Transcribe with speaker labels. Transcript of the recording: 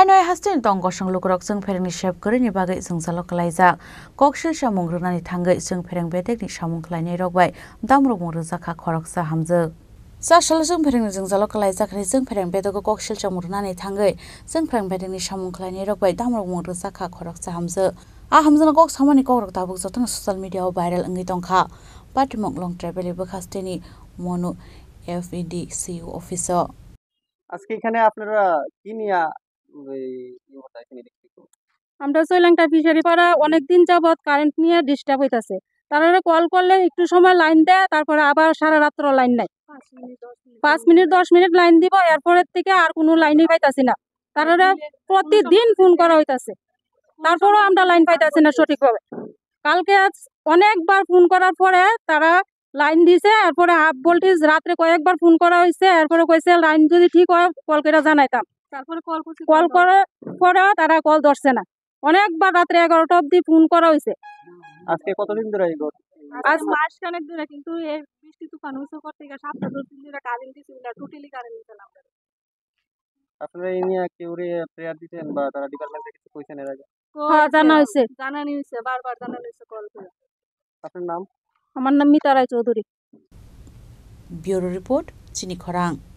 Speaker 1: hainoi hastin tong gosong lukrok jeng phereng ni shep kore ni bagai jeng jalok kalaijak kokshil samung rnani thangai jeng phereng bedek ni samung khlainai rok bai damrok mung rjakha khoroksa hamjak চাষাল जों फेरें जों जालो कलाय जाखरि जों फेरें बेदगो ककशिल चमुरनानै थाङै जों फेरें बेदनि सामुं खलायनि रगबाय दामरग मर जाखा खरक साहामजो आ हामजों गक सामानि ककरक दाबुक जथं social मिडियाआव भाइराल ओंगै दंखा पाटमक लं ट्रेभेलिबो खास्तेनि মনো এফ ইডি সিইও অফিস
Speaker 2: আজকে এখানে আপনারা কি নিয়ে আমরা চৈলাংটা ফিশারি পাড়া অনেকদিন যাবৎ কারেন্ট নিয়ে ডিস্টার্ব হইতেছে তারা কল করলে একটু সময় লাইন দেয় তারপরে আবার সারা রাত্র লাইন নাই পাঁচ মিনিট দশ মিনিট লাইন দিব এরপরের থেকে আর কোনো লাইনই পাইতাছি না তারা প্রতিদিন ফোন করা হইতাছে তারপরেও আমরা লাইন পাইতাছি না সঠিকভাবে কালকে আজ অনেকবার ফোন করার পরে তারা লাইন দিছে এরপরে হাফ ভোল্টেজ রাত্রে কয়েকবার ফোন করা হয়েছে এরপরে কয়েছে লাইন যদি ঠিক হয় কল করে জানাইতাম কল করেও তারা কল ধরছে না অনেকবার রাত্রে এগারোটা অব্দি ফোন করা হয়েছে আজকে কতদিন ধরে আজ কিন্তু এই
Speaker 3: দিতেন তারা হ্যাঁ, জানা
Speaker 2: জানানি বারবার কল আপনার নাম আমার নাম মিতা রায় চৌধুরী ব্যুরো রিপোর্ট চিনি খরাং